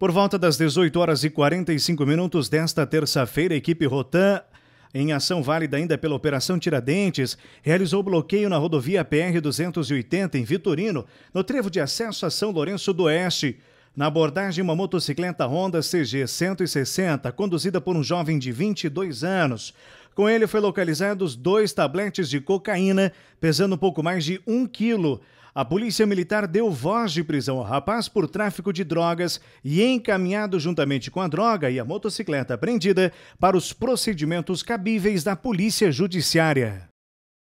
Por volta das 18 horas e 45 minutos desta terça-feira, a equipe Rotan em ação válida ainda pela Operação Tiradentes, realizou bloqueio na rodovia PR-280 em Vitorino, no trevo de acesso a São Lourenço do Oeste. Na abordagem, uma motocicleta Honda CG 160, conduzida por um jovem de 22 anos. Com ele foi localizados dois tabletes de cocaína, pesando pouco mais de um quilo. A polícia militar deu voz de prisão ao rapaz por tráfico de drogas e encaminhado juntamente com a droga e a motocicleta apreendida para os procedimentos cabíveis da polícia judiciária.